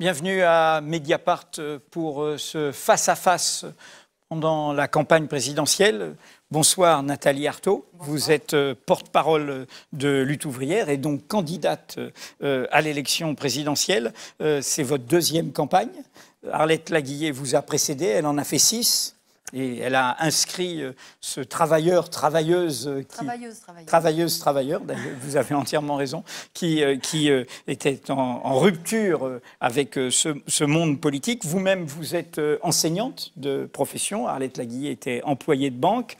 Bienvenue à Mediapart pour euh, ce face-à-face pendant la campagne présidentielle. Bonsoir Nathalie Artaud. Vous êtes euh, porte-parole de Lutte ouvrière et donc candidate euh, à l'élection présidentielle. C'est votre deuxième campagne. Arlette Laguillet vous a précédé, elle en a fait six. Et elle a inscrit euh, ce travailleur, travailleuse, euh, qui, travailleuse, travailleur, vous avez entièrement raison, qui, euh, qui était en, rupture avec ce, monde politique. Vous-même, vous êtes enseignante de profession, Arlette Laguille était employée de banque,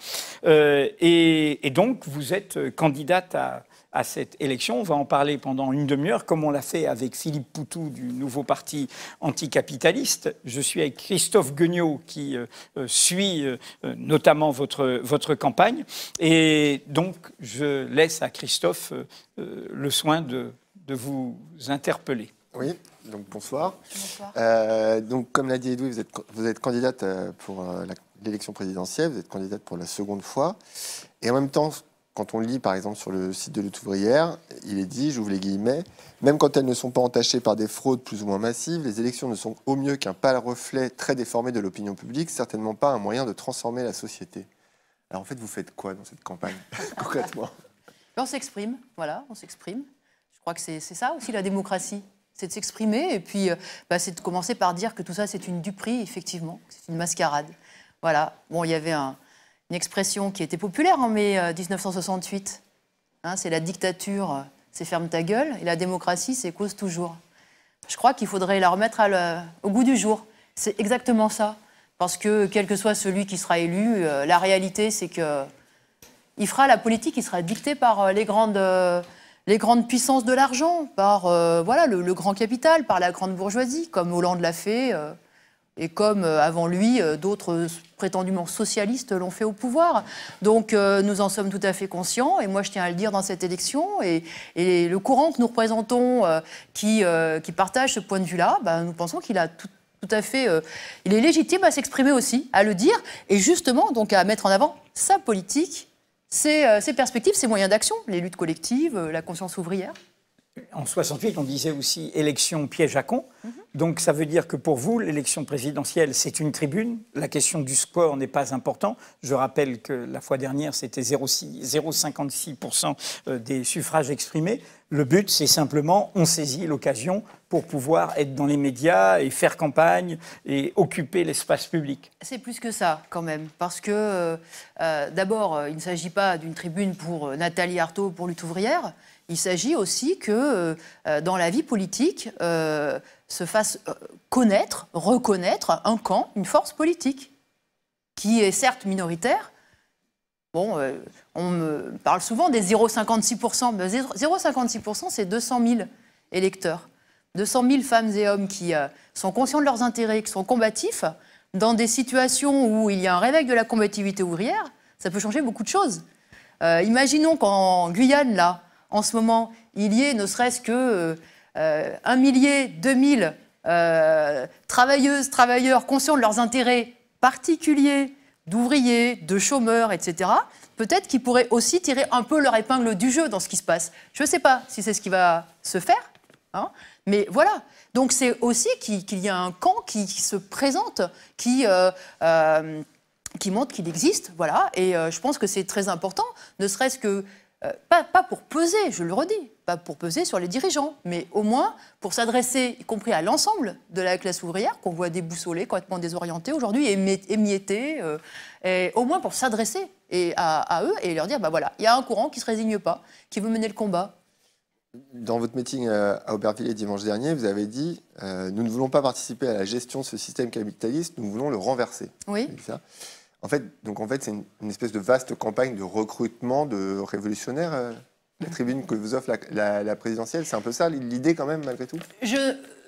et, donc vous êtes candidate à à cette élection. On va en parler pendant une demi-heure, comme on l'a fait avec Philippe Poutou du nouveau parti anticapitaliste. Je suis avec Christophe Guignot qui euh, euh, suit euh, notamment votre, votre campagne. Et donc, je laisse à Christophe le soin de, de, vous interpeller. Oui, donc bonsoir. bonsoir. donc, comme l'a dit Edoui, vous êtes, vous êtes candidate pour l'élection présidentielle, vous êtes candidate pour la seconde fois. Et en même temps, quand on lit par exemple sur le site de lutte ouvrière, il est dit, j'ouvre les guillemets, même quand elles ne sont pas entachées par des fraudes plus ou moins massives, les élections ne sont au mieux qu'un pâle reflet très déformé de l'opinion publique, certainement pas un moyen de transformer la société. Alors en fait, vous faites quoi dans cette campagne concrètement ben, On s'exprime, voilà, on s'exprime. Je crois que c'est ça aussi la démocratie. C'est de s'exprimer et puis euh, ben, c'est de commencer par dire que tout ça c'est une duperie, effectivement, c'est une mascarade. Voilà, bon, il y avait un, une expression qui était populaire en mai 1968. Euh, hein, c'est la dictature, euh, c'est ferme ta gueule, et la démocratie, c'est cause toujours. Je crois qu'il faudrait la remettre au goût du jour. C'est exactement ça. Parce que quel que soit celui qui sera élu, euh, la réalité, c'est que il fera la politique qui sera dictée par les grandes, les grandes puissances de l'argent, par voilà, le, grand capital, par la grande bourgeoisie, comme Hollande l'a fait et comme euh, avant lui, euh, d'autres prétendument socialistes l'ont fait au pouvoir. Donc euh, nous en sommes tout à fait conscients, et moi je tiens à le dire dans cette élection, et, le courant que nous représentons, qui, partage ce point de vue-là, bah, nous pensons qu'il a à fait, il est légitime à s'exprimer aussi, à le dire, et justement donc à mettre en avant sa politique, ses perspectives, ses moyens d'action, les luttes collectives, la conscience ouvrière. En 68, on disait aussi élection piège à con. Mhm. Donc ça veut dire que pour vous, l'élection présidentielle, c'est une tribune. La question du score n'est pas importante. Je rappelle que la fois dernière, c'était 0,56% euh, des suffrages exprimés. Le but, c'est simplement, on saisit l'occasion pour pouvoir être dans les médias et faire campagne et occuper l'espace public. C'est plus que ça, quand même, parce que euh, euh, d'abord, il ne s'agit pas d'une tribune pour Nathalie Arthaud, pour Lutte ouvrière. Il s'agit aussi que euh, euh, dans la vie politique euh, se fasse connaître, reconnaître un camp, une force politique, qui est certes minoritaire. Bon, on me parle souvent des 0,56%, 0,56% ben, c'est 200 000 électeurs. 200 000 femmes et hommes qui sont conscients de leurs intérêts, qui sont combatifs, dans des situations où il y a un réveil de la combativité ouvrière, ça peut changer beaucoup de choses. imaginons qu'en Guyane, là, en ce moment, il y ait ne serait-ce que euh, euh, un millier, deux mille euh, travailleuses, travailleurs conscients de leurs intérêts particuliers, d'ouvriers, de chômeurs, etc., peut-être qu'ils pourraient aussi tirer un peu leur épingle du jeu dans ce qui se passe. Je ne sais pas si c'est ce qui va se faire, hein, mais voilà. Donc c'est aussi qu'il y a un camp qui se présente, qui, qui montre qu'il existe, voilà. Et je pense que c'est très important, ne serait-ce que euh, pas, pour peser, je le redis, pas pour peser sur les dirigeants, mais au moins pour s'adresser, y compris à l'ensemble de la classe ouvrière, qu'on voit déboussolée, complètement désorientée aujourd'hui, émiettée, euh, et au moins pour s'adresser et à, eux et leur dire, bah voilà, il y a un courant qui ne se résigne pas, qui veut mener le combat. Dans votre meeting euh, à Aubervilliers dimanche dernier, vous avez dit Nous ne voulons pas participer à la gestion de ce système capitaliste, nous voulons le renverser. Oui. Ça. En fait, donc en fait, c'est une, espèce de vaste campagne de recrutement de révolutionnaires. Euh, la tribune que vous offre la, présidentielle, c'est un peu ça l'idée quand même malgré tout. Je,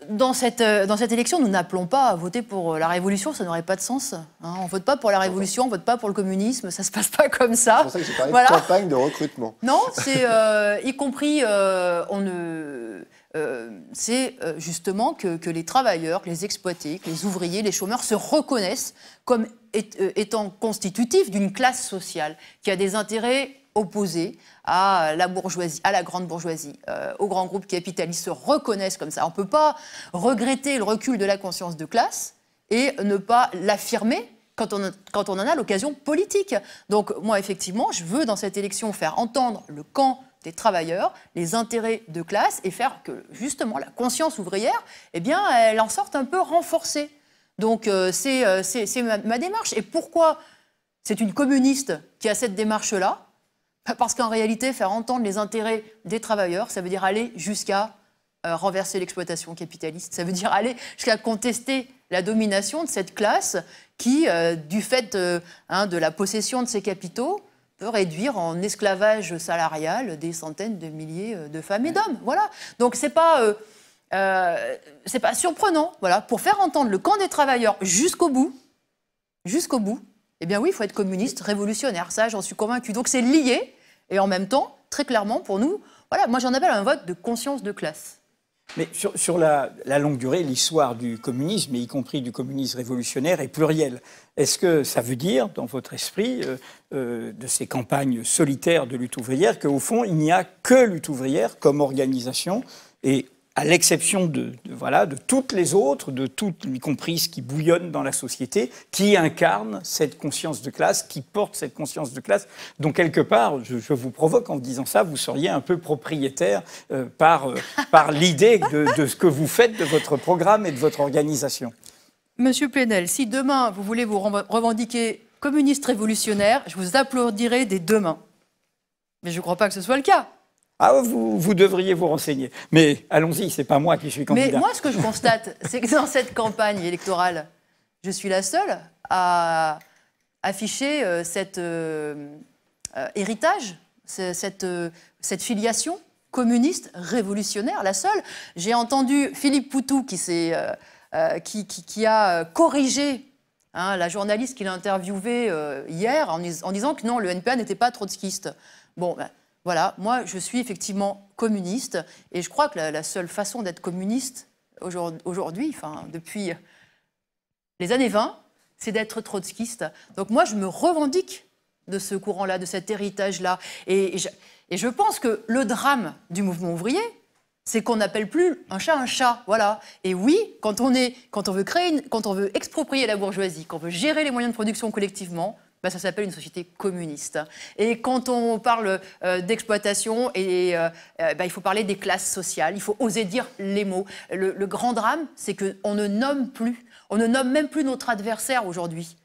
dans cette, euh, dans cette élection, nous n'appelons pas à voter pour euh, la révolution, ça n'aurait pas de sens. Hein. On ne vote pas pour la révolution, on ne vote pas pour le communisme, ça ne se passe pas comme ça. C'est pour ça que j'ai parlé de campagne de recrutement. Non, c'est y compris, on ne euh, c'est euh, justement que, les travailleurs, les exploités, les ouvriers, les chômeurs se reconnaissent comme euh, étant constitutifs d'une classe sociale qui a des intérêts opposés à la bourgeoisie, à la grande bourgeoisie, aux grands groupes capitalistes se reconnaissent comme ça. On ne peut pas regretter le recul de la conscience de classe et ne pas l'affirmer quand on, quand on en a l'occasion politique. Donc moi, effectivement, je veux dans cette élection faire entendre le camp des travailleurs, les intérêts de classe et faire que justement la conscience ouvrière, eh bien, elle en sorte un peu renforcée. Donc euh, c'est euh, ma, démarche. Et pourquoi c'est une communiste qui a cette démarche-là bah, Parce qu'en réalité, faire entendre les intérêts des travailleurs, ça veut dire aller jusqu'à euh, renverser l'exploitation capitaliste, ça veut dire aller jusqu'à contester la domination de cette classe qui, du fait hein, de la possession de ses capitaux, réduire en esclavage salarial des centaines de milliers euh, de femmes et d'hommes. Voilà. Donc c'est pas euh, euh, c'est pas surprenant. Voilà. Pour faire entendre le camp des travailleurs jusqu'au bout, jusqu'au bout, eh bien oui, il faut être communiste, révolutionnaire. Ça, j'en suis convaincu. Donc c'est lié et en même temps, très clairement pour nous, voilà, moi j'en appelle un vote de conscience de classe. Mais sur, la, longue durée, l'histoire du communisme, et y compris du communisme révolutionnaire, est plurielle. Est-ce que ça veut dire, dans votre esprit, euh, euh, de ces campagnes solitaires de lutte ouvrière, qu'au fond, il n'y a que lutte ouvrière comme organisation et à l'exception de, voilà, de toutes les autres, de toutes, y compris ce qui bouillonne dans la société, qui incarne cette conscience de classe, qui porte cette conscience de classe. dont quelque part, je, vous provoque en disant ça, vous seriez un peu propriétaire euh, par, euh, par l'idée de, ce que vous faites, de votre programme et de votre organisation. Monsieur Plenel, si demain vous voulez vous revendiquer communiste révolutionnaire, je vous applaudirai des deux mains. Mais je ne crois pas que ce soit le cas. Ah, vous, vous devriez vous renseigner. Mais allons-y, c'est pas moi qui suis candidat. Mais moi, ce que je constate, c'est que dans cette campagne électorale, je suis la seule à afficher euh, cet euh, euh, héritage, cette, cette filiation communiste révolutionnaire, la seule. J'ai entendu Philippe Poutou qui, qui, qui, a corrigé hein, la journaliste qu'il a interviewée hier en, en, disant que non, le NPA n'était pas trotskiste. Bon, ben, voilà, moi je suis effectivement communiste et je crois que la, seule façon d'être communiste aujourd'hui, enfin depuis les années 20, c'est d'être trotskiste. Donc moi je me revendique de ce courant-là, de cet héritage-là. Et, je, pense que le drame du mouvement ouvrier, c'est qu'on n'appelle plus un chat un chat, voilà. Et oui, quand on veut créer, quand on veut exproprier la bourgeoisie, quand on veut gérer les moyens de production collectivement, bah, ça s'appelle une société communiste. Et quand on parle euh, d'exploitation, et, euh, euh, bah, il faut parler des classes sociales, il faut oser dire les mots. Le, grand drame, c'est qu'on ne nomme plus, on ne nomme même plus notre adversaire aujourd'hui.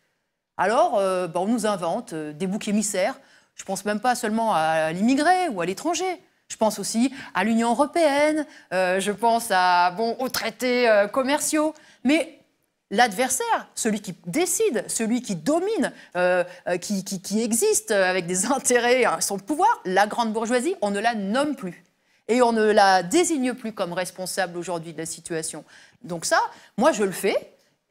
Alors, bah, on nous invente des boucs émissaires. Je ne pense même pas seulement à l'immigré ou à l'étranger. Je pense aussi à l'Union européenne, je pense à, bon, aux traités commerciaux. Mais l'adversaire, celui qui décide, celui qui domine, euh, euh, qui, existe avec des intérêts, hein, son pouvoir, la grande bourgeoisie, on ne la nomme plus. Et on ne la désigne plus comme responsable aujourd'hui de la situation. Donc ça, moi je le fais,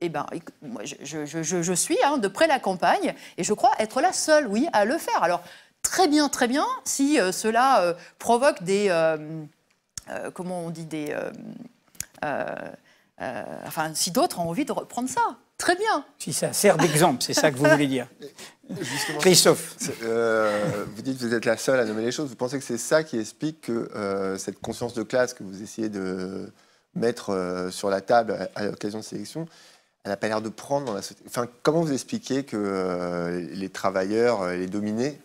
eh ben, moi, je, suis hein, de près la campagne et je crois être la seule, oui, à le faire. Alors, très bien, très bien, si euh, cela provoque des. comment on dit Des. Euh, enfin, si d'autres ont envie de reprendre ça, très bien. Si ça sert d'exemple, c'est ça que vous voulez dire. Christophe. Euh, vous dites que vous êtes la seule à nommer les choses. Vous pensez que c'est ça qui explique que euh, cette conscience de classe que vous essayez de mettre sur la table à, l'occasion de sélection, elle n'a pas l'air de prendre dans la société. Enfin, comment vous expliquez que les travailleurs, les dominés,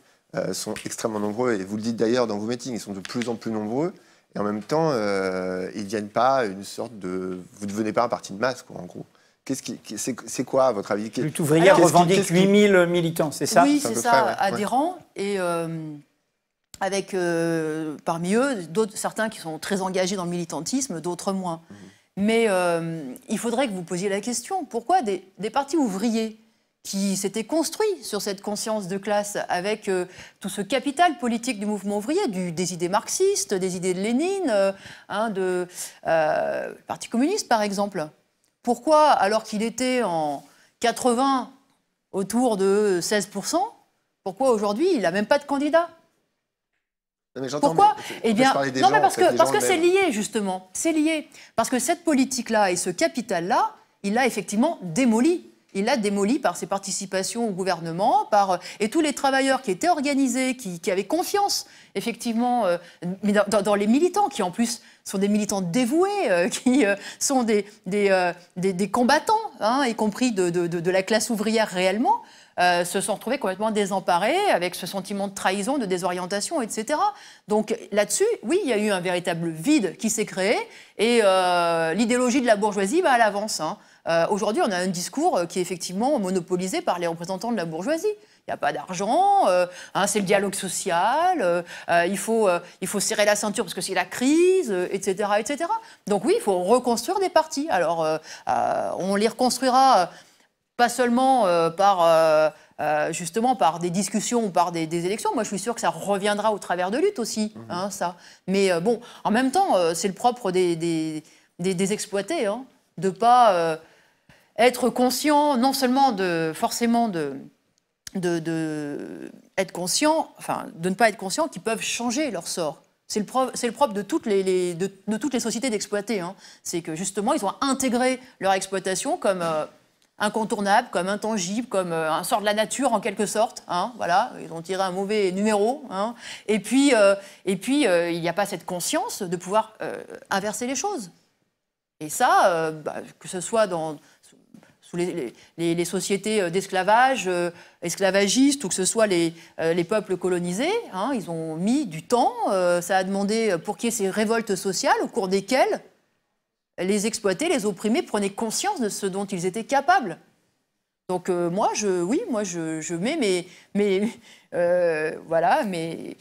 sont extrêmement nombreux, et vous le dites d'ailleurs dans vos meetings, ils sont de plus en plus nombreux. Et en même temps, euh, ils ne viennent pas une sorte de. Vous ne devenez pas un parti de masse, en gros. C'est -ce qui... quoi, à votre avis Lutte ouvrière revendique 8000 militants, c'est ça Oui, c'est ça, adhérents. Et euh, avec, euh, parmi eux, certains qui sont très engagés dans le militantisme, d'autres moins. Mhm. Mais il faudrait que vous posiez la question pourquoi des, des partis ouvriers qui s'était construit sur cette conscience de classe avec euh, tout ce capital politique du mouvement ouvrier, des idées marxistes, des idées de Lénine, du euh, hein, de euh, Parti communiste par exemple. Pourquoi, alors qu'il était en 80 autour de 16%, pourquoi aujourd'hui il n'a même pas de candidat Pourquoi eh bien, non, parce que parce que c'est lié justement, c'est lié parce que cette politique-là et ce capital-là, il l'a effectivement démoli il l'a démoli par ses participations au gouvernement, par euh, et tous les travailleurs qui étaient organisés, qui, avaient confiance effectivement, euh, dans, les militants qui en plus sont des militants dévoués, euh, qui sont des, des, combattants, hein, y compris de, la classe ouvrière réellement. se sont retrouvés complètement désemparés avec ce sentiment de trahison, de désorientation, etc. Donc là-dessus, oui, il y a eu un véritable vide qui s'est créé et l'idéologie de la bourgeoisie, va bah, à l'avance Hein. Euh, aujourd'hui, on a un discours euh, qui est effectivement monopolisé par les représentants de la bourgeoisie. Il n'y a pas d'argent, euh, hein, c'est le dialogue social, il, faut, il faut serrer la ceinture parce que c'est la crise, etc., etc. Donc oui, il faut reconstruire des partis. Alors, on les reconstruira pas seulement par... justement par des discussions ou par des, élections. Moi, je suis sûre que ça reviendra au travers de luttes aussi, mmh. hein, ça. Mais bon, en même temps, c'est le propre des, des, exploités, hein, de pas être conscient non seulement de forcément de, de, être conscient, enfin de ne pas être conscient, qu'ils peuvent changer leur sort. C'est le, le, propre de toutes les, les de, toutes les sociétés d'exploiter. Hein. C'est que justement, ils ont intégré leur exploitation comme euh, incontournable, comme intangible, comme euh, un sort de la nature en quelque sorte. Hein. voilà, ils ont tiré un mauvais numéro. Hein. Et puis, euh, et puis il n'y a pas cette conscience de pouvoir inverser les choses. Et ça, bah, que ce soit dans, les, sociétés euh, d'esclavage euh, esclavagistes ou que ce soit les, euh, peuples colonisés. Hein, ils ont mis du temps. ça a demandé pour qu'il y ait ces révoltes sociales au cours desquelles les exploités, les opprimés prenaient conscience de ce dont ils étaient capables. Donc moi, je, oui, moi, je, mets voilà, mais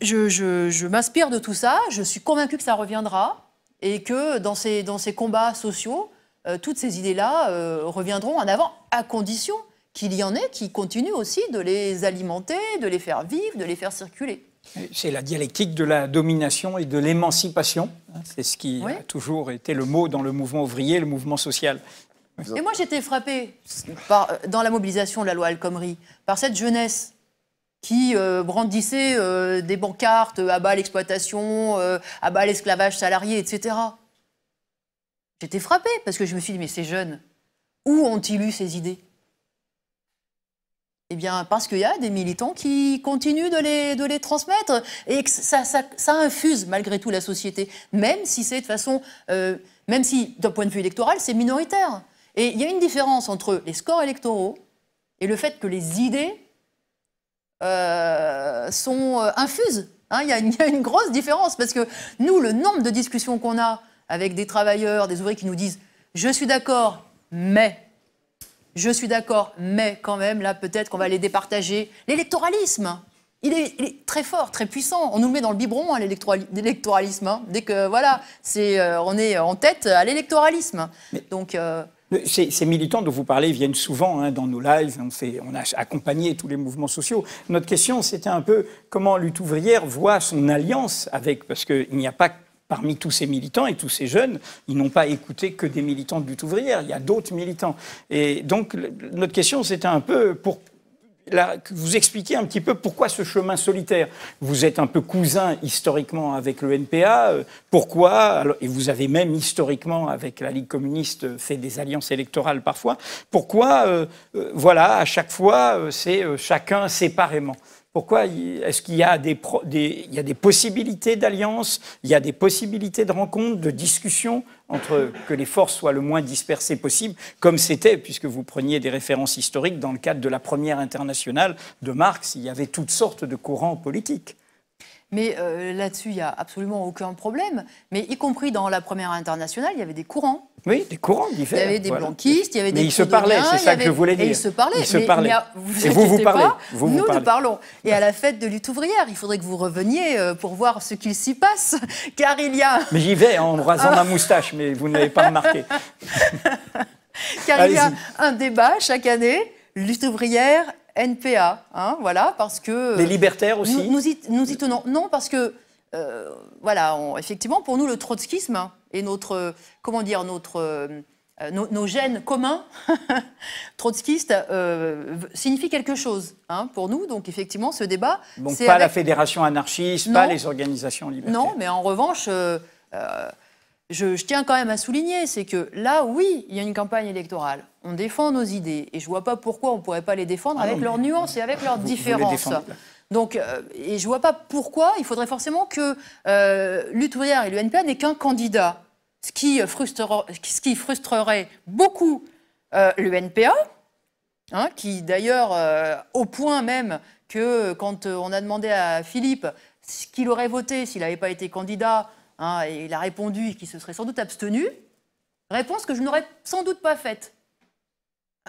je, m'inspire de tout ça. Je suis convaincu que ça reviendra et que dans ces combats sociaux, euh, toutes ces idées-là euh, reviendront en avant, à condition qu'il y en ait qui continuent aussi de les alimenter, de les faire vivre, de les faire circuler. C'est la dialectique de la domination et de l'émancipation. Hein, c'est ce qui a toujours été le mot dans le mouvement ouvrier, le mouvement social. Et moi, j'étais frappée euh, dans la mobilisation de la loi Alcomerie, par cette jeunesse qui brandissait des bancartes à bas l'exploitation, à bas l'esclavage salarié, etc. J'étais frappée parce que je me suis dit, mais ces jeunes, où ont-ils eu ces idées eh bien, parce qu'il y a des militants qui continuent de les, de les transmettre et que ça, ça, ça, infuse malgré tout la société, même si c'est de façon, euh, même si d'un point de vue électoral, c'est minoritaire. Et il y a une différence entre les scores électoraux et le fait que les idées euh, sont euh, infuses. Hein, il y a une grosse différence parce que nous, le nombre de discussions qu'on a avec des travailleurs, des ouvriers qui nous disent Je suis d'accord, mais. Je suis d'accord, mais quand même, là, peut-être qu'on va les départager. L'électoralisme, il est, très fort, très puissant. On nous met dans le biberon, à hein, l'électoralisme. Hein. Dès que, voilà, est, euh, on est en tête à l'électoralisme. Donc. Euh, ces, militants dont vous parlez viennent souvent hein, dans nos lives, on, fait, on, a accompagné tous les mouvements sociaux. Notre question, c'était un peu comment Lutte ouvrière voit son alliance avec, parce qu'il n'y a pas parmi tous ces militants et tous ces jeunes, ils n'ont pas écouté que des militants du lutte il y a d'autres militants. Et donc notre question, c'était un peu pour vous expliquer un petit peu pourquoi ce chemin solitaire. Vous êtes un peu cousin historiquement avec le NPA. Euh, pourquoi Et vous avez même historiquement avec la Ligue communiste euh, fait des alliances électorales parfois. Pourquoi, euh, voilà, à chaque fois, c'est chacun séparément pourquoi est-ce qu'il y, a des, y a des possibilités d'alliance, il y a des possibilités de rencontres, de discussions entre que les forces soient le moins dispersées possible, comme c'était, puisque vous preniez des références historiques dans le cadre de la première internationale de Marx, il y avait toutes sortes de courants politiques. Mais euh, là-dessus, il n'y a absolument aucun problème. Mais y compris dans la première internationale, il y avait des courants. Oui, des courants différents. Il y avait des blanquistes, il y avait des. Mais ils se parlaient, c'est ça que je voulais dire. ils se parlaient. Ils vous vous, parlez. Pas, nous, nous parlons. Et à la fête de lutte ouvrière, il faudrait que vous reveniez euh, pour voir ce qu'il s'y passe, car il y a. Mais j'y vais en rasant ma moustache, mais vous n'avez pas remarqué. car il y a un débat chaque année, lutte ouvrière NPA, hein, voilà, parce que... Euh, les libertaires aussi Nous, nous, y, Non, parce que, euh, voilà, effectivement, pour nous, le trotskisme et notre, euh, comment dire, notre, nos gènes communs trotskistes euh, signifie quelque chose hein, pour nous. Donc, effectivement, ce débat... Donc, pas la fédération anarchiste, pas les organisations libertaires. Non, mais en revanche je, tiens quand même à souligner, c'est que là, oui, il y a une campagne électorale. On défend nos idées. Et je ne vois pas pourquoi on ne pourrait pas les défendre ah avec leurs nuances et avec leurs différences. donc, euh, et je ne vois pas pourquoi il faudrait forcément que euh, et l'UNPA n'aient qu'un candidat. Ce qui, euh, frustrerait beaucoup euh, l'UNPA, hein, qui d'ailleurs, euh, au point même que quand on a demandé à Philippe ce qu'il aurait voté s'il n'avait pas été candidat, Hein, et il a répondu qu'il se serait sans doute abstenu, réponse que je n'aurais sans doute pas faite,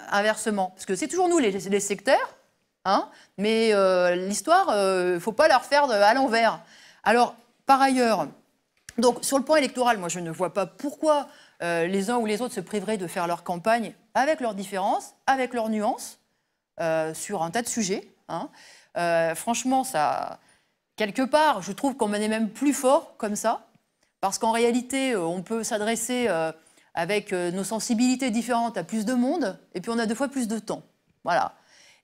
inversement. Parce que c'est toujours nous les, les sectaires, hein, mais euh, l'histoire, il euh, ne faut pas la refaire à l'envers. Alors, par ailleurs, donc sur le point électoral, moi je ne vois pas pourquoi euh, les uns ou les autres se priveraient de faire leur campagne avec leurs différences, avec leurs nuances, sur un tas de sujets. Hein. franchement, ça, quelque part, je trouve qu'on en est même plus fort comme ça. Parce qu'en réalité, euh, on peut s'adresser euh, avec euh, nos sensibilités différentes à plus de monde, et puis on a deux fois plus de temps. Voilà.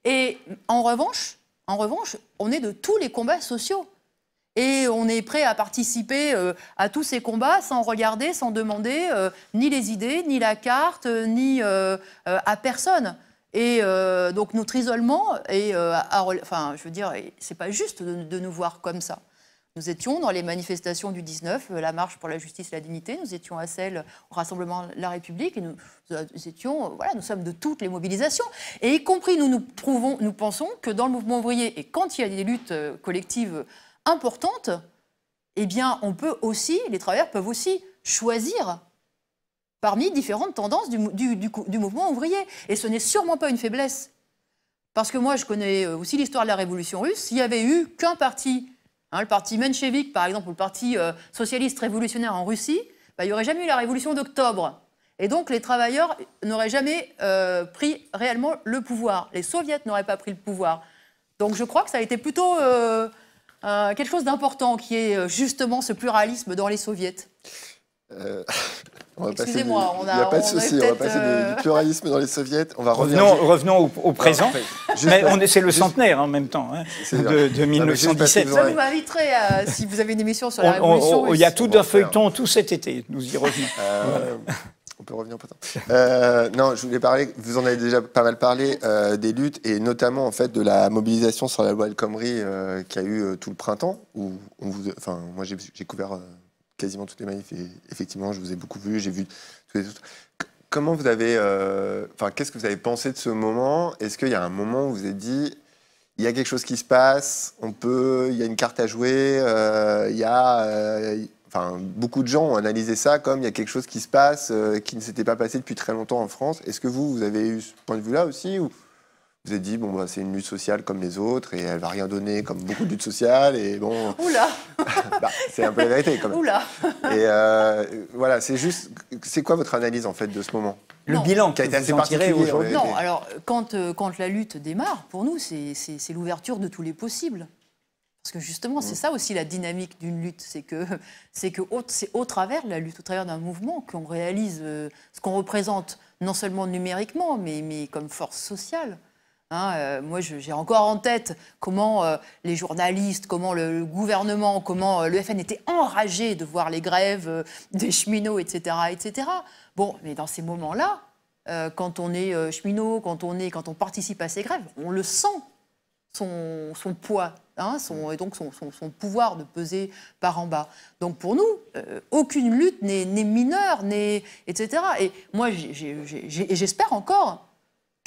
Et en revanche, en revanche, on est de tous les combats sociaux. Et on est prêt à participer à tous ces combats sans regarder, sans demander ni les idées, ni la carte, ni à personne. Et donc notre isolement, est, enfin, je veux dire, c'est pas juste de nous voir comme ça. Nous étions dans les manifestations du 19, euh, la marche pour la justice et la dignité, nous étions à celle au Rassemblement La République, et nous, euh, étions, euh, voilà, nous sommes de toutes les mobilisations. Et y compris, nous, nous, trouvons, nous pensons que dans le mouvement ouvrier, et quand il y a des luttes collectives importantes, eh bien, on peut aussi, les travailleurs peuvent aussi choisir parmi différentes tendances du, mouvement ouvrier. Et ce n'est sûrement pas une faiblesse. Parce que moi, je connais aussi l'histoire de la Révolution russe. S'il n'y avait eu qu'un parti Hein, le parti menchevique, par exemple, ou le parti euh, socialiste révolutionnaire en Russie, bah, il n'y aurait jamais eu la révolution d'octobre. Et donc les travailleurs n'auraient jamais euh, pris réellement le pouvoir. Les soviets n'auraient pas pris le pouvoir. Donc je crois que ça a été plutôt euh, quelque chose d'important qui est justement ce pluralisme dans les soviets. Euh, Excusez-moi, on a. Il n'y a pas de souci, on va passer euh, du, pluralisme dans les soviets. On va revenir… – Non, revenons au, présent. Mais on c'est le centenaire hein, en même temps, hein, de, 1917. Ça, nous inviterait si vous avez une émission sur la Révolution. il y a tout d'un feuilleton tout cet été, nous y revenons. Euh, on peut revenir peut euh, non, je voulais parler, vous en avez déjà pas mal parlé, des luttes et notamment en fait de la mobilisation sur la loi El Khomri qui a eu tout le printemps. Où on vous, enfin, moi j'ai couvert quasiment toutes les manifs. Et effectivement, je vous ai beaucoup vu, j'ai vu tous les autres. Comment vous avez. Euh, enfin, qu'est-ce que vous avez pensé de ce moment Est-ce qu'il y a un moment où vous avez dit il y a quelque chose qui se passe, on peut, il y a une carte à jouer, euh, il y a. Euh, enfin, beaucoup de gens ont analysé ça comme il y a quelque chose qui se passe qui ne s'était pas passé depuis très longtemps en France. Est-ce que vous, vous avez eu ce point de vue-là aussi ou vous avez dit, bon, bah, c'est une lutte sociale comme les autres et elle va rien donner comme beaucoup de luttes sociales. Et bon. Oula bah, C'est un peu la vérité quand même. Oula Et euh, voilà, c'est juste. C'est quoi votre analyse en fait de ce moment Le bilan qui a été assez particulier aujourd'hui. Non, alors quand, euh, quand la lutte démarre, pour nous, c'est l'ouverture de tous les possibles. Parce que justement, c'est mm. ça aussi la dynamique d'une lutte, c'est que c'est que au travers de la lutte, au travers d'un mouvement, qu'on réalise euh, ce qu'on représente non seulement numériquement, mais, mais comme force sociale. Hein, euh, moi, j'ai encore en tête comment euh, les journalistes, comment le, gouvernement, comment euh, le FN était enragé de voir les grèves des cheminots, etc., etc. Bon, mais dans ces moments-là, quand on est cheminot, quand on est, quand on participe à ces grèves, on le sent son, poids, hein, et donc son, son, pouvoir de peser par en bas. Donc pour nous, aucune lutte n'est mineure, n'est etc. Et moi, j'espère encore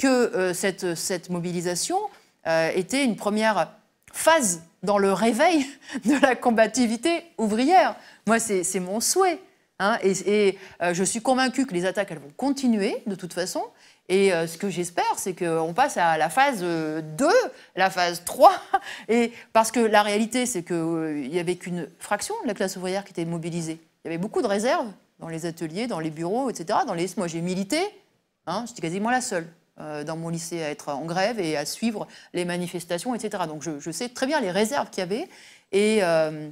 que euh, cette, mobilisation euh, était une première phase dans le réveil de la combativité ouvrière. Moi, c'est mon souhait. Hein, et, euh, je suis convaincue que les attaques, elles vont continuer de toute façon. Et ce que j'espère, c'est qu'on passe à la phase 2, la phase 3. Et parce que la réalité, c'est qu'il n'y avait qu'une fraction de la classe ouvrière qui était mobilisée. Il y avait beaucoup de réserves dans les ateliers, dans les bureaux, etc. Dans les... Moi, j'ai milité. Hein, j'étais quasiment la seule. Euh, dans mon lycée à être en grève et à suivre les manifestations, etc. Donc je, sais très bien les réserves qu'il y avait. Et euh,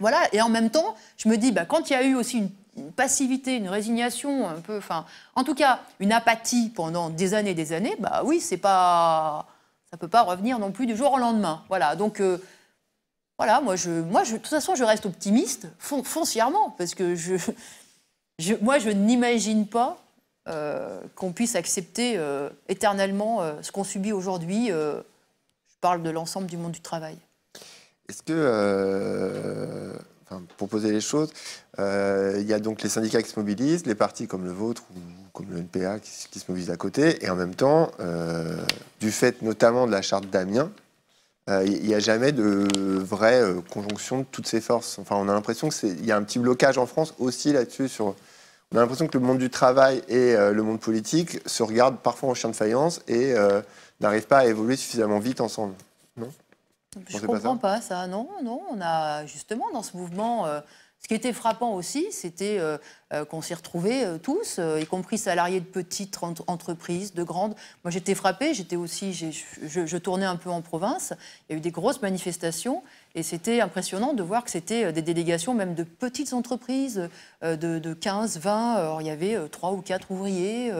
voilà. Et en même temps, je me dis, bah, quand il y a eu aussi une, passivité, une résignation, un peu, enfin, en tout cas, une apathie pendant des années et des années, bah oui, c'est pas, ça peut pas revenir non plus du jour au lendemain. Voilà. Donc euh, voilà, moi, je, moi, de toute façon, je reste optimiste foncièrement parce que je moi, je n'imagine pas euh, qu'on puisse accepter euh, éternellement euh, ce qu'on subit aujourd'hui. je parle de l'ensemble du monde du travail. Est-ce que, pour poser les choses, il y a donc les syndicats qui se mobilisent, les partis comme le vôtre ou comme le NPA qui, se mobilisent à côté, et en même temps, du fait notamment de la charte d'Amiens, il n'y a jamais de vraie conjonction de toutes ces forces. Enfin, on a l'impression qu'il y a un petit blocage en France aussi là-dessus sur on a l'impression que le monde du travail et euh, le monde politique se regardent parfois en chien de faïence et euh, n'arrivent pas à évoluer suffisamment vite ensemble. Non Je ne comprends pas ça, Non, non. On a justement dans ce mouvement. Euh, ce qui était frappant aussi, c'était qu'on s'y retrouvait tous, y compris salariés de petites entreprises, de grandes. Moi, j'étais frappée, j'étais aussi, je, tournais un peu en province. Il y a eu des grosses manifestations et c'était impressionnant de voir que c'était euh, des délégations même de petites entreprises, euh, de, 15, 20, Or, il y avait 3 euh, ou 4 ouvriers,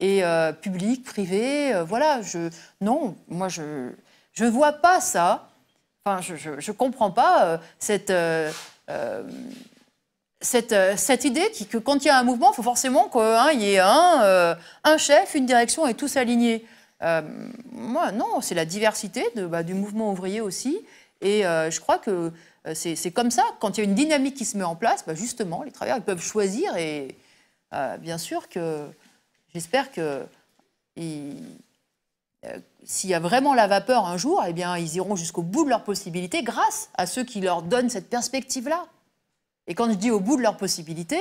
et public, privé, voilà. non, moi je ne vois pas ça. Enfin, je ne comprends pas cette, cette, cette, idée qui, que quand il y a un mouvement, il faut forcément qu'il hein, y ait un, un chef, une direction et tous alignés. moi, non, c'est la diversité bah, du mouvement ouvrier aussi. Et euh, je crois que euh, c'est comme ça, quand il y a une dynamique qui se met en place, bah, justement, les travailleurs peuvent choisir. Et euh, bien sûr que j'espère que s'il y a vraiment la vapeur un jour, eh bien, ils iront jusqu'au bout de leurs possibilités grâce à ceux qui leur donnent cette perspective-là. Et quand je dis au bout de leurs possibilités,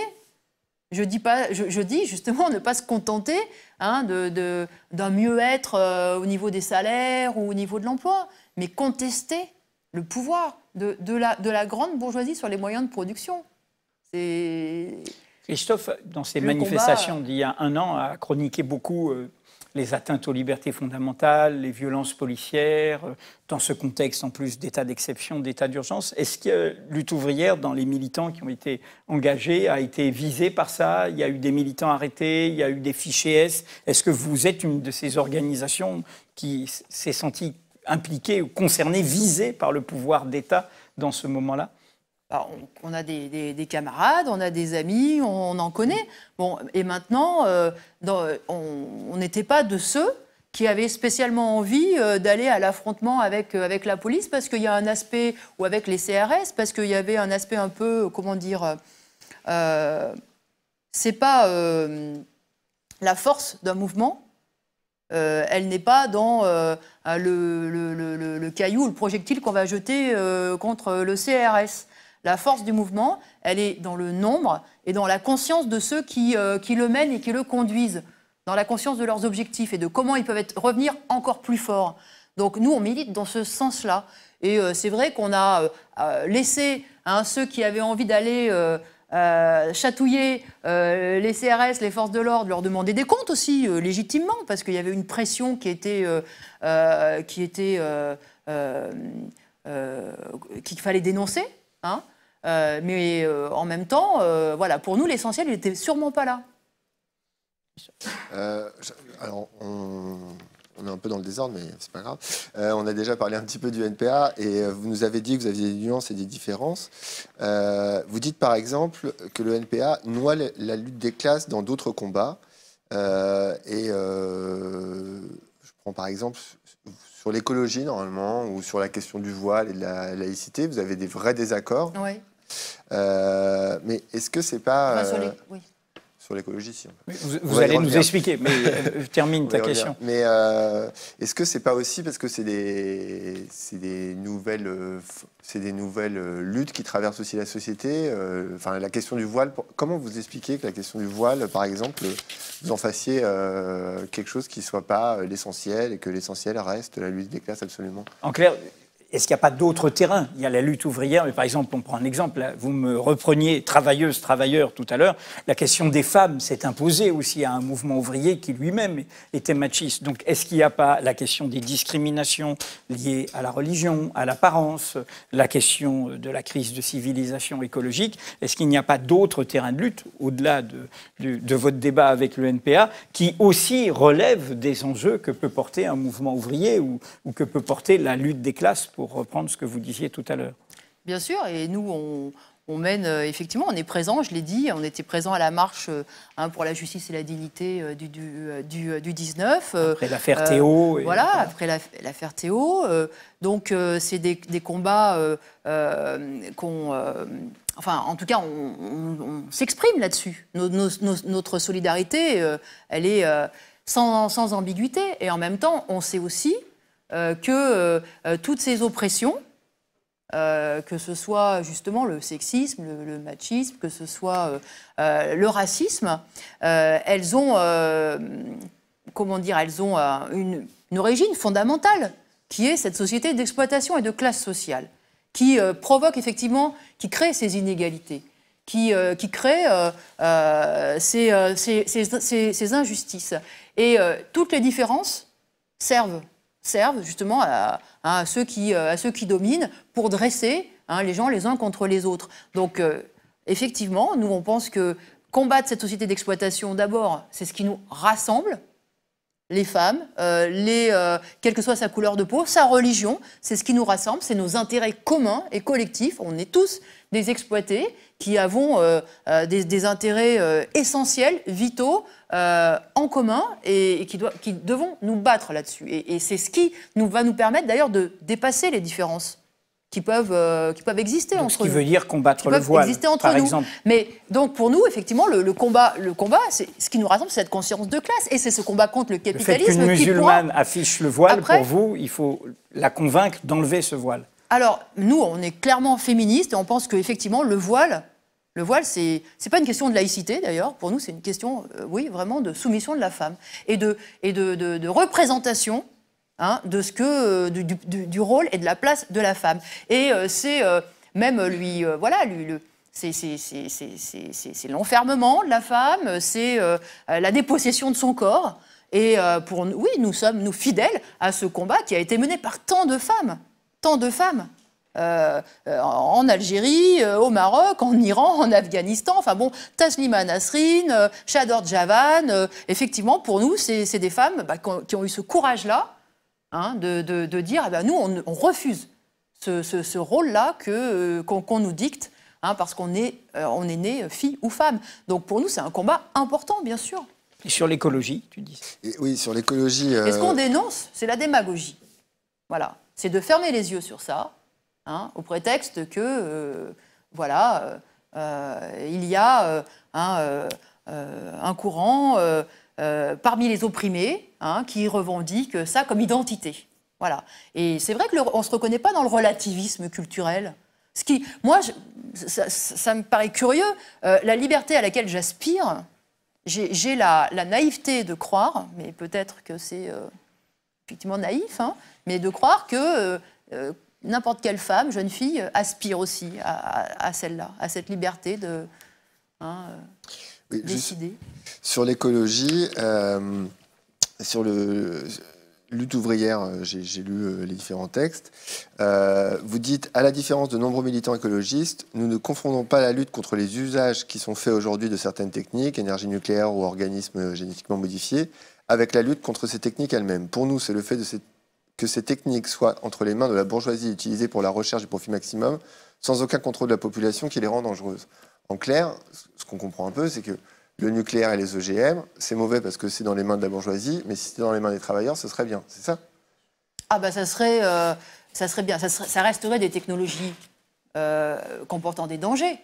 je dis, pas, je, dis justement ne pas se contenter hein, d'un mieux-être au niveau des salaires ou au niveau de l'emploi, mais contester le pouvoir de, la, grande bourgeoisie sur les moyens de production. Christophe, dans ses manifestations euh, d'il y a un an, a chroniqué beaucoup euh, les atteintes aux libertés fondamentales, les violences policières, euh, dans ce contexte en plus d'état d'exception, d'état d'urgence. Est-ce que lutte ouvrière, dans les militants qui ont été engagés, a été visée par ça Il y a eu des militants arrêtés, il y a eu des fichiers S. Est-ce que vous êtes une de ces organisations qui s'est sentie impliqués concernés, visés par le pouvoir d'État dans ce moment-là bah, on, a des, camarades, on a des amis, on, en connaît. Bon, et maintenant, euh, dans, on n'était pas de ceux qui avaient spécialement envie euh, d'aller à l'affrontement avec, euh, avec la police parce qu'il y a un aspect, ou avec les CRS, parce qu'il y avait un aspect un peu, comment dire, c'est pas la force d'un mouvement, euh, elle n'est pas dans euh, le, le, le, le, caillou, le projectile qu'on va jeter euh, contre le CRS. La force du mouvement, elle est dans le nombre et dans la conscience de ceux qui, le mènent et qui le conduisent, dans la conscience de leurs objectifs et de comment ils peuvent revenir encore plus forts. Donc nous, on milite dans ce sens-là. Et c'est vrai qu'on a laissé hein, ceux qui avaient envie d'aller euh, chatouiller euh, les CRS, les forces de l'ordre, leur demander des comptes aussi, euh, légitimement, parce qu'il y avait une pression qui était. qui était qu'il fallait dénoncer. Hein. mais en même temps, voilà, pour nous, l'essentiel, il n'était sûrement pas là. alors, on est un peu dans le désordre, mais c'est pas grave. Euh, on a déjà parlé un petit peu du NPA et euh, vous nous avez dit que vous aviez des nuances et des différences. Euh, vous dites par exemple que le NPA noie la lutte des classes dans d'autres combats. et je prends par exemple sur l'écologie normalement ou sur la question du voile et de la laïcité, vous avez des vrais désaccords. Oui. mais est-ce que c'est pas sur l'écologie. vous, allez nous expliquer, mais euh, termine ta question. Mais euh, est-ce que c'est pas aussi parce que c'est des, des nouvelles, c'est des nouvelles euh, luttes qui traversent aussi la société. Enfin, la question du voile. Comment vous expliquez que la question du voile, par exemple, vous en fassiez quelque chose qui soit pas l'essentiel et que l'essentiel reste la lutte des classes absolument. En clair, est-ce qu'il n'y a pas d'autres terrains Il y a la lutte ouvrière, mais par exemple, on prend un exemple, vous me repreniez travailleuse, travailleur tout à l'heure, la question des femmes s'est imposée aussi à un mouvement ouvrier qui lui-même était machiste. Donc est-ce qu'il n'y a pas la question des discriminations liées à la religion, à l'apparence, la question de la crise de civilisation écologique Est-ce qu'il n'y a pas d'autres terrains de lutte, au-delà de, votre débat avec le NPA, qui aussi relèvent des enjeux que peut porter un mouvement ouvrier ou, que peut porter la lutte des classes reprendre ce que vous disiez tout à l'heure. Bien sûr, et nous, on, mène, euh, effectivement, on est présent, je l'ai dit, on était présent à la marche euh, hein, pour la justice et la dignité euh, du, du, 19. Après l'affaire Théo. voilà, après l'affaire Théo. donc, c'est des, combats qu'on. Enfin, en tout cas, on, s'exprime là-dessus. notre solidarité, elle est sans, sans ambiguïté. Et en même temps, on sait aussi euh, que euh, euh, toutes ces oppressions, que ce soit justement le sexisme, le, machisme, que ce soit le racisme, elles ont, comment dire, elles ont une, origine fondamentale qui est cette société d'exploitation et de classe sociale, qui provoque effectivement, qui crée ces inégalités, qui, qui crée ces, ces, injustices. Et toutes les différences servent servent justement à, ceux, qui, euh, à ceux qui dominent pour dresser hein, les gens les uns contre les autres. Donc, euh, effectivement, nous, on pense que combattre cette société d'exploitation, d'abord, c'est ce qui nous rassemble, les femmes, euh, les, euh, quelle que soit sa couleur de peau, sa religion. C'est ce qui nous rassemble, c'est nos intérêts communs et collectifs. On est tous des exploités qui avons euh, des, intérêts essentiels, vitaux, en commun et, qui, qui, devons nous battre là-dessus. Et, et c'est ce qui nous, va nous permettre d'ailleurs de dépasser les différences qui peuvent, euh, qui peuvent exister entre ce qui veut dire combattre le voile, entre par exemple. Mais donc pour nous, effectivement, le, combat, le combat, c'est ce qui nous rassemble, c'est cette conscience de classe, et c'est ce combat contre le capitalisme. Le fait qu'une musulmane affiche le voile, pour vous, il faut la convaincre d'enlever ce voile. Alors nous, on est clairement féministes et on pense qu'effectivement le voile, le voile, c'est n'est pas une question de laïcité d'ailleurs. Pour nous, c'est une question, euh, oui, vraiment de soumission de la femme et de, et de, de, de représentation Hein, de ce que, euh, du, rôle et de la place de la femme. Et euh, c'est euh, même lui, voilà, lui, le, c'est l'enfermement de la femme, c'est la dépossession de son corps. Et pour oui, nous sommes nous fidèles à ce combat qui a été mené par tant de femmes, tant de femmes. en Algérie, au Maroc, en Iran, en Afghanistan, enfin bon, Taslima Nasrin, Shador Javan, effectivement, pour nous, c'est des femmes bah, qui ont eu ce courage-là Hein, de, dire eh ben, nous, on, refuse ce, rôle-là euh, qu'on nous dicte. Hein, parce qu'on est, euh, on est né euh, fille ou femme. Donc pour nous, c'est un combat important, bien sûr. Et sur l'écologie, tu dis Oui, sur l'écologie. Et ce qu'on dénonce, c'est la démagogie. Voilà. C'est de fermer les yeux sur ça, hein, au prétexte que, voilà, il y a un courant euh, parmi les opprimés hein, qui revendiquent ça comme identité. Voilà. Et c'est vrai qu'on ne se reconnaît pas dans le relativisme culturel. Ce qui, moi, ça, me paraît curieux. Euh, la liberté à laquelle j'aspire, j'ai la, naïveté de croire, mais peut-être que c'est euh, effectivement naïf, hein, mais de croire que n'importe quelle femme, jeune fille, aspire aussi à, celle-là, à cette liberté de. Hein, sur l'écologie, euh, sur le lutte ouvrière, euh, j'ai lu euh, les différents textes. vous dites, à la différence de nombreux militants écologistes, nous ne confondons pas la lutte contre les usages qui sont faits aujourd'hui de certaines techniques, énergie nucléaire ou organismes génétiquement modifiés, avec la lutte contre ces techniques elles-mêmes. Pour nous, c'est le fait que ces techniques soient entre les mains de la bourgeoisie utilisées pour la recherche du profit maximum, sans aucun contrôle de la population qui les rend dangereuses. En clair, ce qu'on comprend un peu, c'est que le nucléaire et les OGM, e c'est mauvais parce que c'est dans les mains de la bourgeoisie, mais si c'était dans les mains des travailleurs, ce serait bien, c'est ça Ah bah ça serait, euh, bien, ça, resterait des technologies euh, comportant des dangers.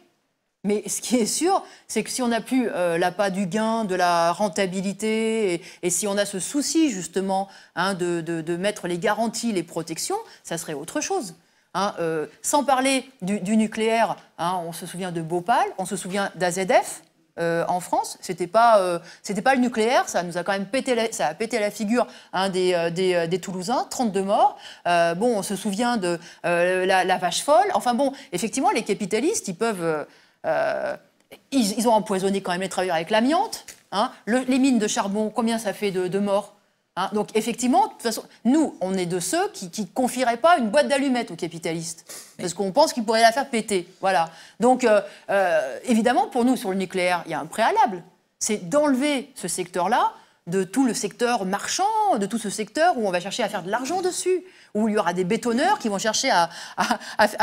Mais ce qui est sûr, c'est que si on n'a plus la euh, l'appât du gain, de la rentabilité, et, si on a ce souci justement hein, de mettre les garanties, les protections, ça serait autre chose. Hein, euh, sans parler du, nucléaire, hein, on se souvient de Bhopal, on se souvient d'AZF euh, en France. C'était pas, euh, c'était pas le nucléaire, ça nous a quand même pété la, ça a pété la figure hein, des, des, des, Toulousains, 32 morts. bon, on se souvient de la, vache folle. Enfin bon, effectivement, les capitalistes, ils peuvent, ils, ont empoisonné quand même les travailleurs avec l'amiante. les mines de charbon, combien ça fait de, de morts Hein? donc effectivement, de toute façon, nous, on est de ceux qui ne confieraient pas une boîte d'allumettes aux capitalistes, parce qu'on pense qu'ils pourraient la faire péter. Voilà. Donc euh, euh, évidemment, pour nous, sur le nucléaire, il y a un préalable, c'est d'enlever ce secteur-là de tout le secteur marchand, de tout ce secteur où on va chercher à faire de l'argent dessus, où il y aura des bétonneurs qui vont chercher à,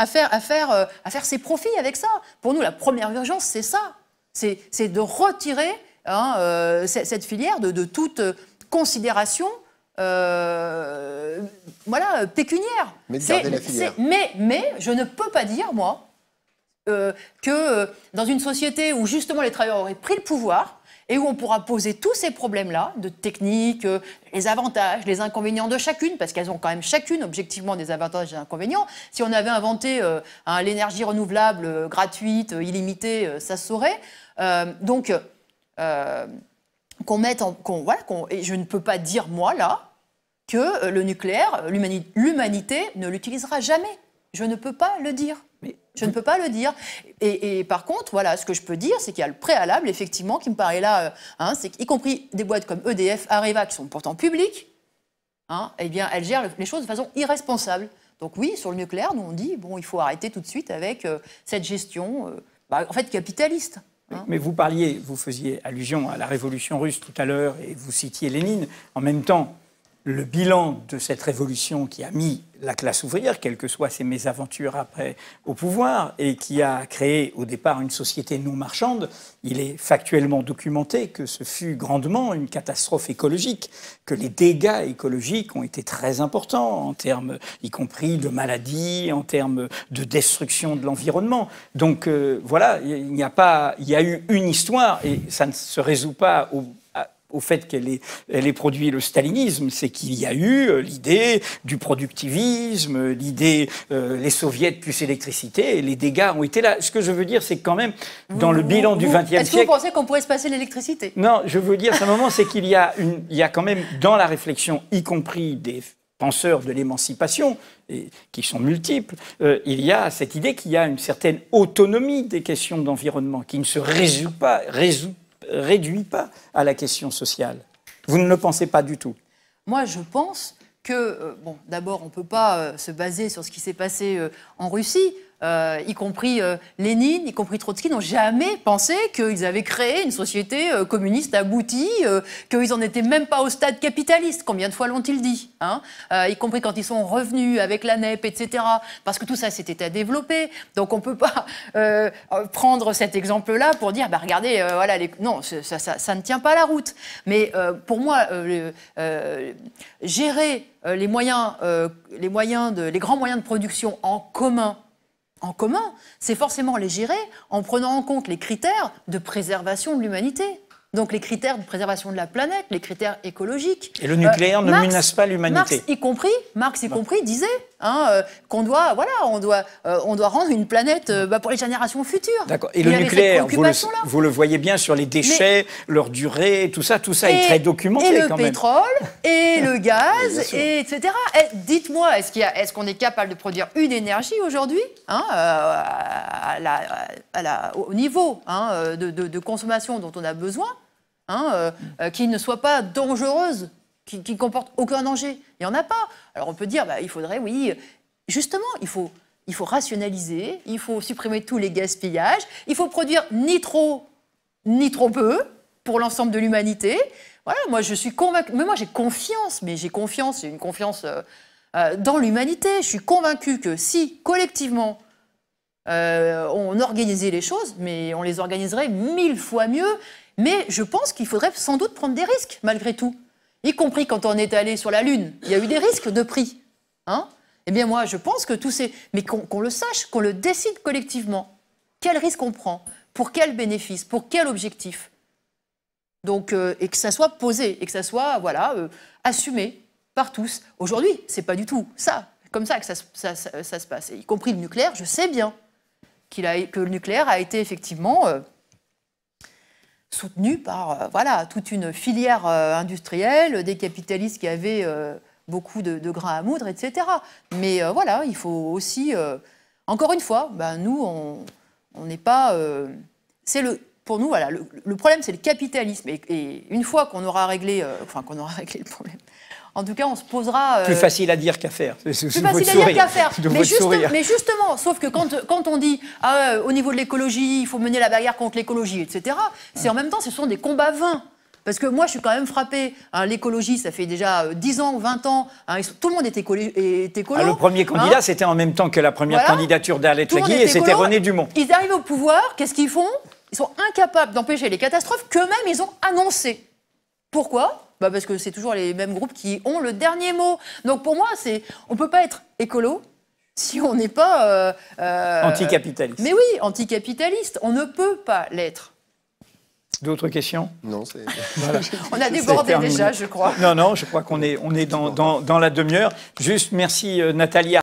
faire, à, faire, euh, à faire ses profits avec ça. Pour nous, la première urgence, c'est ça, c'est de retirer hein, cette, filière de, de toute considération euh, voilà, pécuniaire. Mais, mais, mais je ne peux pas dire, moi, euh, que euh, dans une société où justement les travailleurs auraient pris le pouvoir et où on pourra poser tous ces problèmes-là, de technique, les avantages, les inconvénients de chacune, parce qu'elles ont quand même chacune objectivement des avantages et des inconvénients. Si on avait inventé l'énergie renouvelable gratuite, illimitée, ça se saurait. donc, qu'on mette en. et je ne peux pas dire, moi, là, que euh, le nucléaire, euh, l'humanité ne l'utilisera jamais. Je ne peux pas le dire. Je ne peux pas le dire. Et, par contre, voilà, ce que je peux dire, c'est qu'il y a le préalable, effectivement, qui me paraît là, euh, hein, c'est qu'y compris des boîtes comme EDF, Areva, qui sont pourtant publiques, hein, eh bien, elles gèrent les choses de façon irresponsable. Donc oui, sur le nucléaire, nous on dit, bon, il faut arrêter tout de suite avec cette gestion, bah, en fait, capitaliste mais vous parliez, vous faisiez allusion à la révolution russe tout à l'heure et vous citiez Lénine. En même temps, le bilan de cette révolution qui a mis la classe ouvrière, quelles que soient ses mésaventures après au pouvoir, et qui a créé au départ une société non marchande, il est factuellement documenté que ce fut grandement une catastrophe écologique, que les dégâts écologiques ont été très importants en termes, y compris de maladies, en termes de destruction de l'environnement. Donc euh, voilà, il n'y a pas, il y a eu une histoire et ça ne se résout pas au au fait qu'elle ait, elle produit le stalinisme, c'est qu'il y a eu euh, l'idée du productivisme, l'idée euh, les soviets plus électricité, et les dégâts ont été là. Ce que je veux dire, c'est que quand même, dans le bilan du du XXe siècle... Est-ce que vous pensez qu'on pourrait se passer l'électricité Non, je veux dire moment c'est qu'il y, a une, il y a quand même, dans la réflexion, y compris des penseurs de l'émancipation, et qui sont multiples, euh, il y a cette idée qu'il y a une certaine autonomie des questions d'environnement, qui ne se résout pas, résout réduit pas à la question sociale. Vous ne le pensez pas du tout Moi, je pense que, euh, bon, d'abord, on ne peut pas euh, se baser sur ce qui s'est passé euh, en Russie. Euh, y compris euh, Lénine, y compris Trotsky, n'ont jamais pensé qu'ils avaient créé une société euh, communiste aboutie, qu'ils n'en étaient même pas au stade capitaliste. Combien de fois l'ont-ils dit hein, Y compris quand ils sont revenus avec la NEP, etc. Parce que tout ça, s'était à développer. Donc on ne peut pas prendre cet exemple-là pour dire, bah, regardez, voilà, non, ça, ne tient pas la route. Mais pour moi, gérer les moyens, les grands moyens de production en commun, en commun, c'est forcément les gérer en prenant en compte les critères de préservation de l'humanité. Donc les critères de préservation de la planète, les critères écologiques. Et le nucléaire ne euh, menace pas l'humanité. y compris, Marx y compris disait Hein, euh, qu'on doit, voilà, on doit, euh, on doit rendre une planète euh, bah, pour les générations futures. D'accord. Et le nucléaire, vous le, voyez bien sur les déchets, leur durée, tout ça, tout ça est très documenté et le pétrole, Et le gaz, etc. Eh, dites-moi, est-ce qu'on est, capable de produire une énergie aujourd'hui hein, au niveau hein, de, de, consommation dont on a besoin, qui ne soit pas dangereuse, qui ne comporte aucun danger Il n'y en a pas. Alors on peut dire, bah, il faudrait, oui, justement, il faut, il faut rationaliser, il faut supprimer tous les gaspillages, il faut produire ni trop, ni trop peu pour l'ensemble de l'humanité. Voilà, moi je suis convaincu, mais moi j'ai confiance, mais j'ai confiance, j'ai une confiance euh, euh, dans l'humanité. Je suis convaincu que si collectivement euh, on organisait les choses, mais on les organiserait mille fois mieux. Mais je pense qu'il faudrait sans doute prendre des risques malgré tout y compris quand on est allé sur la Lune, il y a eu des risques de prix. Hein eh bien moi, je pense que tous ces... Mais qu'on le sache, qu'on le décide collectivement. Quel risque on prend Pour quel bénéfice Pour quel objectif Donc, euh, et que ça soit posé, et que ça soit, voilà, euh, assumé par tous. Aujourd'hui, c'est pas du tout ça, comme ça que ça, se passe. y compris le nucléaire, je sais bien a, que le nucléaire a été effectivement... Euh, soutenu par euh, voilà, toute une filière euh, industrielle, des capitalistes qui avaient euh, beaucoup de, grains à moudre, etc. Mais voilà, il faut aussi, encore une fois, ben, nous, on n'est pas... c'est le, pour nous, voilà, le, problème, c'est le capitalisme. Et, une fois qu'on aura réglé, qu'on aura réglé le problème, en tout cas, on se posera. Euh, Plus facile à dire qu'à faire. Plus facile à dire qu'à faire. Mais, justement, sauf que quand, on dit ah au niveau de l'écologie, il faut mener la barrière contre l'écologie, etc., c'est en même temps, ce sont des combats vains. Parce que moi, je suis quand même frappé. Hein, l'écologie, ça fait déjà 10 euh, ans 20 ans. Hein, tout le monde était écolo. Était ah, le premier hein. candidat, c'était en même temps que la première candidature d'Arlette Guy, et c'était René Dumont. Ils arrivent au pouvoir, qu'est-ce qu'ils font Ils sont incapables d'empêcher les catastrophes qu'eux-mêmes, ils ont annoncées. Pourquoi bah, Parce que c'est toujours les mêmes groupes qui ont le dernier mot. Donc pour moi, c'est on ne peut pas être écolo si on n'est pas... Euh, euh, anticapitaliste. Mais oui, anticapitaliste, on ne peut pas l'être. D'autres questions Non, c'est. on a débordé déjà, je crois. Non, non, je crois qu'on est, on est dans, la demi-heure. Juste merci, euh, Natalia.